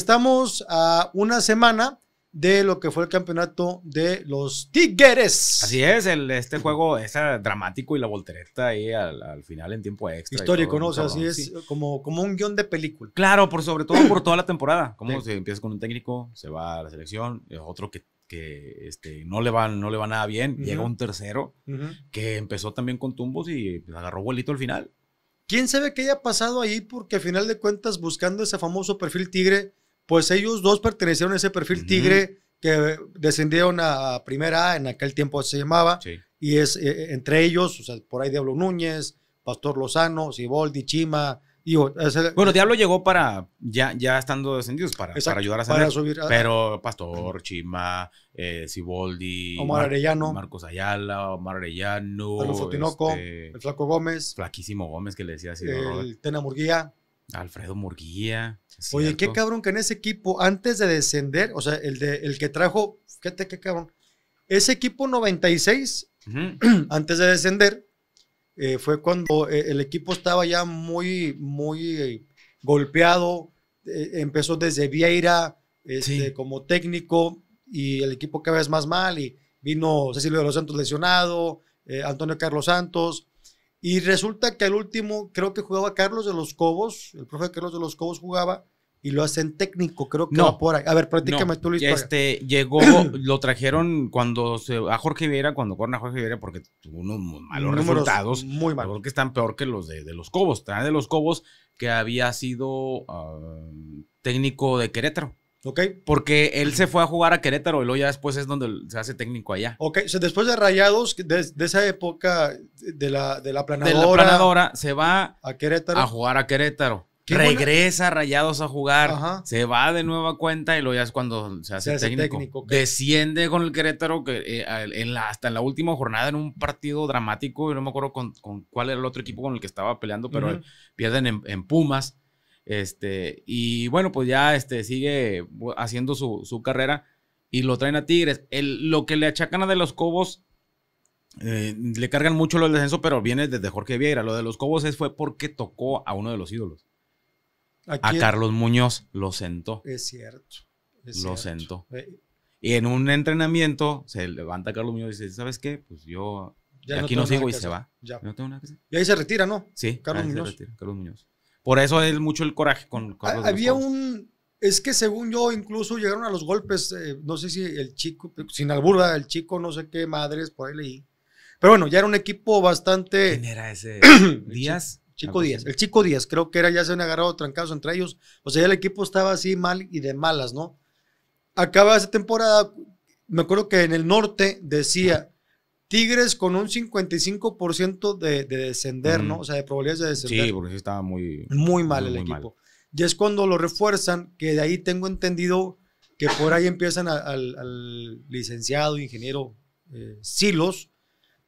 Estamos a una semana de lo que fue el campeonato de los Tigres. Así es, el, este juego es dramático y la voltereta ahí al, final en tiempo extra. Histórico, ¿no? O sea, así es como, como un guión de película. Claro, por sobre todo por toda la temporada. Como si empiezas con un técnico, se va a la selección, eh, otro que este, no, le va, no le va nada bien, llega un tercero que empezó también con tumbos y agarró vuelito al final. ¿Quién sabe qué haya pasado ahí? Porque al final de cuentas, buscando ese famoso perfil tigre, pues ellos dos pertenecieron a ese perfil tigre que descendieron a primera A, en aquel tiempo se llamaba, y es eh, eh, entre ellos, o sea, por ahí Diablo Núñez, Pastor Lozano, Siboldi, Chima. Y, bueno, Diablo llegó para, ya, ya estando descendidos, para, para ayudar a, subir Pero Pastor, Chima, eh, Siboldi, Omar Marcos Ayala, Omar Arellano, este, el Flaco Gómez, Flaquísimo Gómez, que le decía así, el Tena Alfredo Murguía. Oye, qué cabrón que en ese equipo, antes de descender, o sea, el, el que trajo, fíjate qué cabrón, ese equipo 96, antes de descender, eh, fue cuando eh, el equipo estaba ya muy, muy eh, golpeado, empezó desde Vieira este, como técnico y el equipo cada vez más mal y vino Cecilio de los Santos lesionado, Antonio Carlos Santos, y resulta que el último, creo que jugaba Carlos de los Cobos, el profe Carlos de los Cobos jugaba y lo hacen técnico, creo que no, A ver, prácticamente tú, historia. Este, llegó, lo trajeron cuando se, a Jorge Viera, cuando corren a Jorge Viera, porque tuvo unos malos resultados. Muy malos. que están peor que los de, los Cobos. de los Cobos, que había sido ah, técnico de Querétaro. Porque él se fue a jugar a Querétaro y luego ya después es donde se hace técnico allá. Ok, o después de Rayados, de, esa época de la, de la planadora. se va a, Querétaro. a jugar a Querétaro. Regresa Rayados a jugar, se va de nueva cuenta y luego ya es cuando se hace, técnico. Desciende con el Querétaro que, eh, en hasta en la última jornada en un partido dramático, y no me acuerdo con, con, cuál era el otro equipo con el que estaba peleando, pero pierden en, en Pumas este, y bueno, pues ya este, sigue haciendo su, carrera y lo traen a Tigres. lo que le achacan a De los Cobos, eh, le cargan mucho lo del descenso, pero viene desde Jorge Vieira. Lo de los Cobos es, fue porque tocó a uno de los ídolos. A, Carlos Muñoz lo sentó. Es cierto. lo sentó. Eh, y en un entrenamiento se levanta Carlos Muñoz y dice, ¿sabes qué? Pues yo aquí no, sigo y se va. Y ahí se retira, ¿no? Sí. Carlos Carlos Muñoz. Por eso es mucho el coraje con, los Había un. Es que según yo, incluso llegaron a los golpes. Eh, no sé si el chico, sin alburda, el chico, no sé qué madres, por ahí leí. Pero bueno, ya era un equipo bastante. ¿Quién era ese? ¿Díaz? Chico Díaz, el Chico Díaz, creo que era, ya se han agarrado trancados entre ellos. O sea, ya el equipo estaba así mal y de malas, ¿no? Acaba esa temporada, me acuerdo que en el norte decía, Tigres con un 55% de, descender, ¿no? O sea, de probabilidades de descender. Sí, porque estaba muy... Muy mal el equipo. Y es cuando lo refuerzan, que de ahí tengo entendido que por ahí empiezan al, licenciado, ingeniero eh, Silos.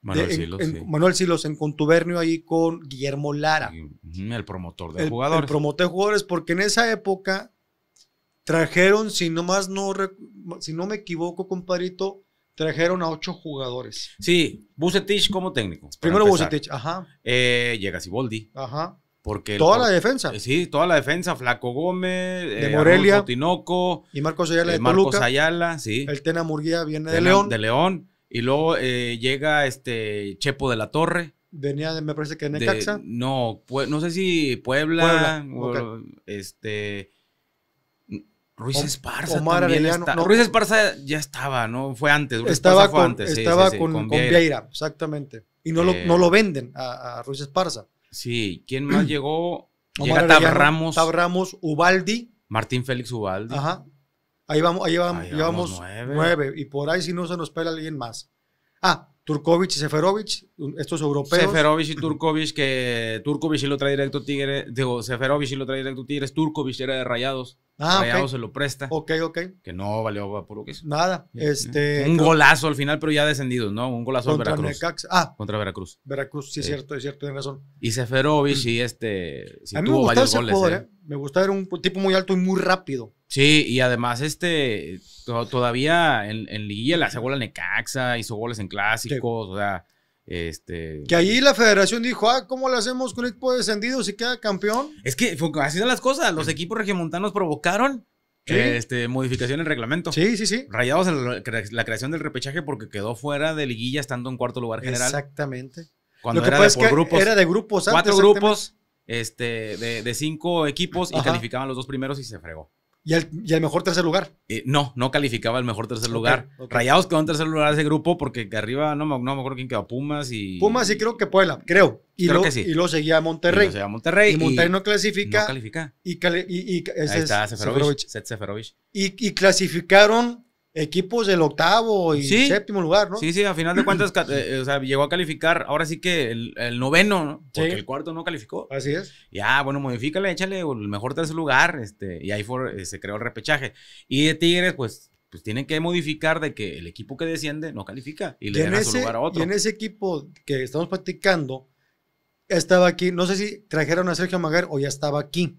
Manuel Silos. En, sí. Manuel Silos, en contubernio ahí con Guillermo Lara. El promotor de jugadores. El promotor de jugadores, porque en esa época trajeron, si no más no, si no me equivoco, compadrito, Trajeron a ocho jugadores. Sí, Bucetich como técnico. Primero ajá. Eh, llega Siboldi. Ajá. Porque toda la defensa. sí, toda la defensa. Flaco Gómez, de eh, Morelia, Tinoco. Y Marcos Ayala de eh, Marcos Ayala, sí. El Tena Murguía viene de León. De León. Y luego llega este Chepo de la Torre. Venía, me parece que de Necaxa. no, no sé si Puebla. Puebla. O, Este Ruiz Esparza. Omar no, Ruiz Esparza ya estaba, ¿no? Fue antes. estaba con, estaba con, Vieira. exactamente. Y no, lo, eh. no lo venden a, Ruiz Esparza. Sí, ¿quién más llegó? Omar Llega Ramos. Ramos, Ubaldi. Martín Félix Ubaldi. Ajá. Ahí vamos, ahí vamos, llevamos, nueve. Y por ahí si no se nos espera alguien más. Ah, Turkovic y Seferovic, estos europeos. Seferovic y Turkovic, que Turkovic y lo trae directo Tigres. digo, Seferovic y lo trae directo Tigres, Turkovic era de Rayados. Ah, Rayados se lo presta. Ok, ok. Que no valió lo que hizo. Nada. este, un golazo al final, pero ya descendido. ¿no? Un golazo contra Veracruz. Ah. Contra Veracruz. Veracruz, sí, es cierto, es cierto, tienes razón. Y Seferovic, y mm. este. si me tuvo goles, ¿eh? ¿eh? Me gusta era un tipo muy alto y muy rápido. Sí, y además, este, todavía en, Liguilla le hace bola a Necaxa, hizo goles en clásicos, o sea, este... Que ahí la federación dijo, ah, ¿cómo lo hacemos con equipo descendido si queda campeón? Es que así son las cosas, los equipos regiomontanos provocaron este, modificación en reglamento. Sí, sí, sí. Rayados en la creación del repechaje porque quedó fuera de Liguilla estando en cuarto lugar general. Exactamente. Cuando era de grupos. Era de grupos antes, Cuatro grupos este, de, de, cinco equipos y calificaban los dos primeros y se fregó. ¿Y el, mejor tercer lugar? Eh, no, no calificaba el mejor tercer lugar. Rayados quedó en tercer lugar de ese grupo porque arriba no me, acuerdo quién quedó, Pumas y... Pumas y creo que Puebla, creo. Y lo, seguía Monterrey. Y Monterrey. no clasifica. califica. Y, y, Ahí está, y clasificaron equipos del octavo y séptimo lugar, ¿no? Sí, sí, a final de cuentas eh, eh, o sea, llegó a calificar, ahora sí que el, noveno, Porque el cuarto no calificó. Así es. Ya, ah, bueno, modifícale, échale el mejor tercer lugar, este, y ahí eh, se creó el repechaje. Y de Tigres, pues, pues tienen que modificar de que el equipo que desciende no califica y, le dan su lugar a otro. Y en ese equipo que estamos practicando, estaba aquí, no sé si trajeron a Sergio Maguer o ya estaba aquí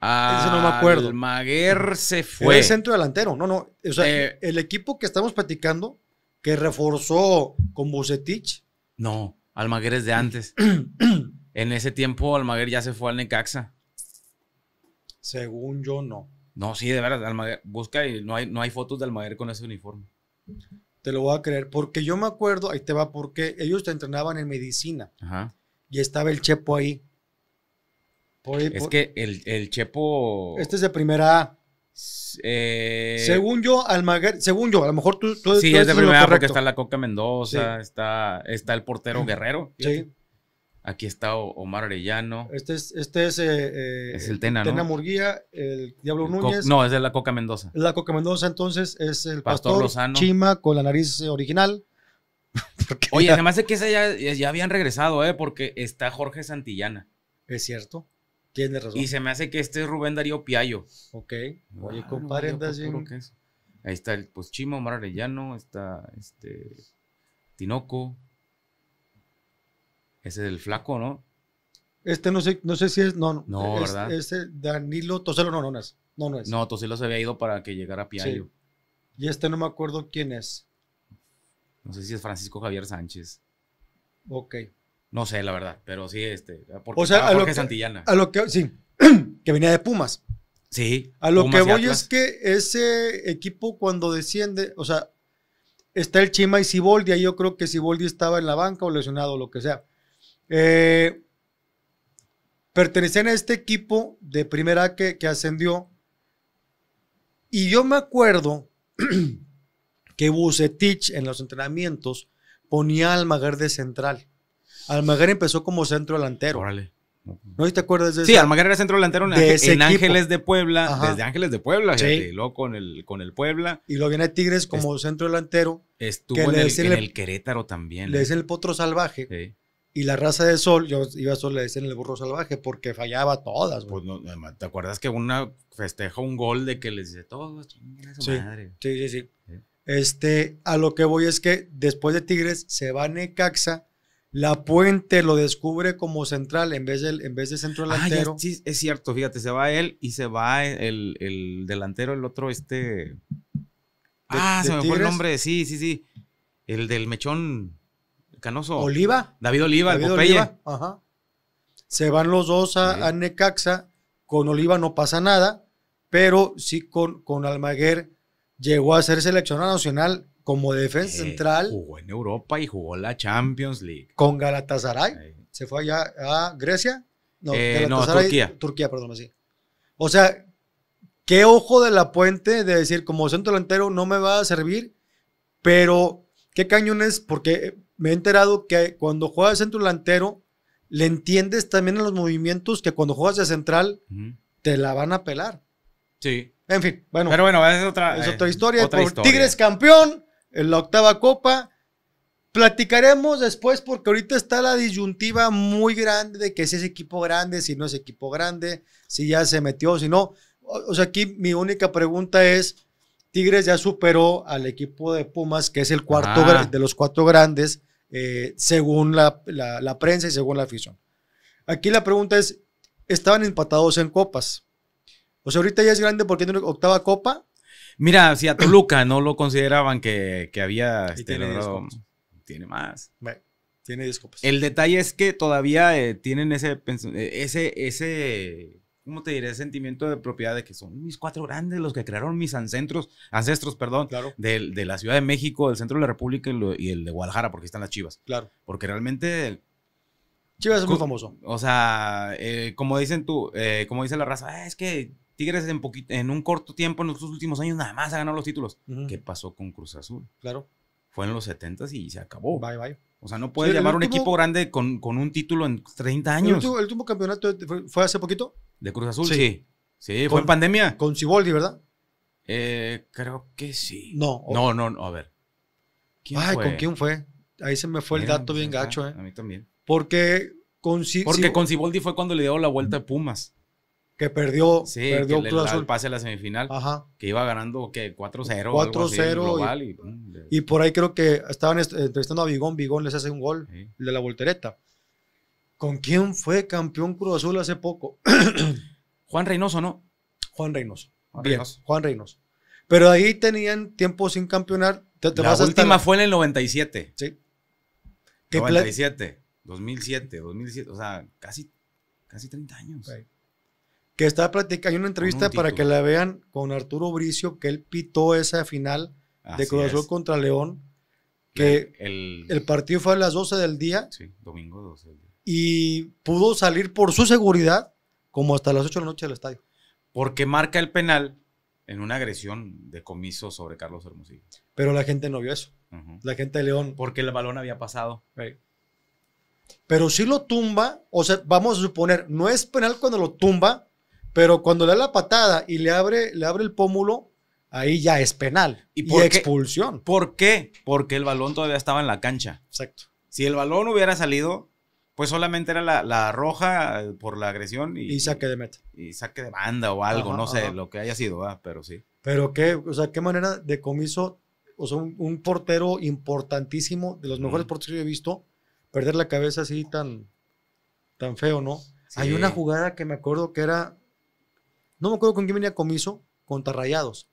no me acuerdo. Almaguer se fue. Fue el centro delantero. No, no. Eh, el equipo que estamos platicando, que reforzó con Bucetich. No, Almaguer es de antes. en ese tiempo, Almaguer ya se fue al Necaxa. Según yo, no. No, sí, de verdad, Busca y no hay, no hay fotos de Almaguer con ese uniforme. Te lo voy a creer. Porque yo me acuerdo, ahí te va, porque ellos te entrenaban en medicina. Y estaba el Chepo ahí es que el, Chepo. Este es de primera A. Eh, según yo, Almaguer, según yo, a lo mejor tú. sí, es de primera porque está la Coca Mendoza, está, está el portero Guerrero. Sí. Aquí está Omar Arellano. Este es, este es, eh, eh, el Tena, Tena Murguía, el Diablo Núñez. No, es de la Coca Mendoza. La Coca Mendoza, entonces, es el Pastor, Chima con la nariz original. Oye, además de que esa ya, ya habían regresado, ¿eh? Porque está Jorge Santillana. Es cierto. Tienes razón. Y se me hace que este es Rubén Darío Piallo. Ok. Oye, compadre, Ahí está el pues, Chimo, Mararellano, está este Tinoco. Ese es el flaco, ¿no? Este no sé, no sé si es. No, no. no es, Danilo Toselo no, no, es. No, no Toselo se había ido para que llegara Piallo. Y este no me acuerdo quién es. No sé si es Francisco Javier Sánchez. Ok. No sé, la verdad, pero sí, este. a lo que, Santillana. A lo que, sí, que venía de Pumas. Sí. A lo que voy es que ese equipo cuando desciende, o sea, está el Chima y Siboldi, ahí yo creo que Siboldi estaba en la banca o lesionado o lo que sea. pertenecen eh, pertenecían a este equipo de primera que, que ascendió. Y yo me acuerdo que Bucetich en los entrenamientos ponía al Magar de central. Almaguer empezó como centro delantero. Órale. ¿No te acuerdas de eso? Sí, Almaguer era centro delantero en, Ángeles de Puebla, desde Ángeles de Puebla, y luego con el, con el Puebla. Y luego viene Tigres como centro delantero. Estuvo en, el, Querétaro también. Le ¿eh? dicen el potro salvaje. Y la raza de Sol, yo iba a Sol, le decían el burro salvaje porque fallaba todas. Pues ¿Te acuerdas que una festeja un gol de que les dice todo? Sí, sí, sí, sí, Este, a lo que voy es que después de Tigres se va Necaxa la Puente lo descubre como central en vez, de, en vez de centro ah, delantero. sí, es cierto, fíjate, se va él y se va el, delantero, el otro, este. ah, se me fue el nombre, sí, sí, sí. El del mechón canoso. Oliva. David Oliva, el Popeye. Se van los dos a, Necaxa. Con Oliva no pasa nada, pero sí con, con Almaguer llegó a ser seleccionado nacional como defensa central. Jugó en Europa y jugó la Champions League. Con Galatasaray. Se fue allá a Grecia. No, eh, Turquía. Turquía, perdón, así. O sea, qué ojo de la puente de decir, como centro delantero no me va a servir, pero qué cañones, porque me he enterado que cuando juegas centro delantero, le entiendes también a los movimientos que cuando juegas de central, te la van a pelar. Sí. En fin, bueno. Pero bueno, es otra, eh, historia. historia. Tigres campeón en la octava copa. Platicaremos después porque ahorita está la disyuntiva muy grande de que si es equipo grande, si no es equipo grande, si ya se metió, si no. O sea, aquí mi única pregunta es, Tigres ya superó al equipo de Pumas, que es el cuarto ah. de los cuatro grandes, eh, según la, prensa y según la afición. Aquí la pregunta es, estaban empatados en copas. O sea, ahorita ya es grande porque tiene octava copa Mira, si a Toluca no lo consideraban que, había este, tiene, tiene más. Bueno, tiene disculpas. Pues. El detalle es que todavía eh, tienen ese, eh, ese, ese, ¿cómo te diré? Sentimiento de propiedad de que son mis cuatro grandes los que crearon mis ancestros, ancestros, perdón, claro. de, la Ciudad de México, del centro de la República y, el de Guadalajara, porque están las Chivas. Claro. Porque realmente Chivas es muy famoso. O sea, eh, como dicen tú, como dice la raza, ah, es que Tigres en, un corto tiempo, en los últimos años, nada más ha ganado los títulos. ¿Qué pasó con Cruz Azul? Claro. Fue en los 70 s y se acabó. Bye, bye. O sea, no puedes llamar un equipo grande con, un título en 30 años. ¿El último, campeonato fue, hace poquito? ¿De Cruz Azul? Sí. Sí, fue en pandemia. Con Ciboldi, ¿verdad? Eh, creo que sí. No. No, no, a ver. ¿con quién fue? Ahí se me fue el dato pues, bien gacho, ¿eh? A mí también. Porque con, Porque con Ciboldi fue cuando le dio la vuelta a Pumas que perdió, sí, perdió que pase a la semifinal, Ajá. que iba ganando que 4-0. 4-0 y, por ahí creo que estaban entrevistando a Vigón, Vigón les hace un gol de la voltereta. ¿Con quién fue campeón Cruz Azul hace poco? Juan Reynoso, ¿no? Juan Reynoso. Juan Bien, Reynoso. Juan Reynoso. Pero ahí tenían tiempo sin campeonar. la última fue en el 97. Sí. 97, 2007, 2007, o sea, casi, casi 30 años que está platicando, hay una entrevista para que la vean con Arturo Bricio, que él pitó esa final de Cruz contra León, que el, partido fue a las 12 del día. Sí, domingo 12 del día. Y pudo salir por su seguridad como hasta las 8 de la noche del estadio. Porque marca el penal en una agresión de comiso sobre Carlos Hermosillo. Pero la gente no vio eso. La gente de León. Porque el balón había pasado. Pero si lo tumba, o sea, vamos a suponer, no es penal cuando lo tumba, pero cuando le da la patada y le abre, le abre el pómulo, ahí ya es penal y, por expulsión. ¿Por qué? Porque el balón todavía estaba en la cancha. Exacto. Si el balón hubiera salido, pues solamente era la, roja eh, por la agresión y, saque de meta. Y, saque de banda o algo, no sé, lo que haya sido, ah, pero sí. Pero qué, o sea, qué manera de comiso, o sea, un, portero importantísimo, de los mejores porteros que he visto, perder la cabeza así tan, tan feo, ¿no? Hay una jugada que me acuerdo que era no me acuerdo con quién venía Comiso contra Rayados.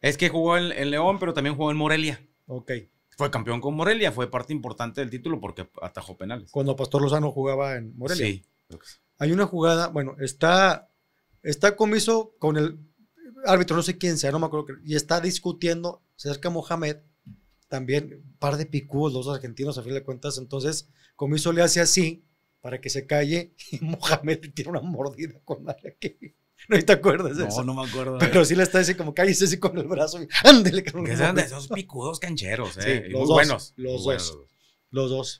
Es que jugó en, León, pero también jugó en Morelia. Ok. Fue campeón con Morelia, fue parte importante del título porque atajó penales. Cuando Pastor Lozano jugaba en Morelia. Sí. Hay una jugada, bueno, está, está Comiso con el árbitro, no sé quién sea, no me acuerdo, y está discutiendo, se acerca Mohamed, también par de picudos los argentinos a fin de cuentas, entonces Comiso le hace así para que se calle y Mohamed le tira una mordida con la que... No te acuerdas de eso. No, no me acuerdo. Pero sí le está así como cállese así con el brazo. Y, ándele, cabrón. Que esos picudos cancheros, ¿eh? Sí, los dos, buenos. Los dos. Los dos.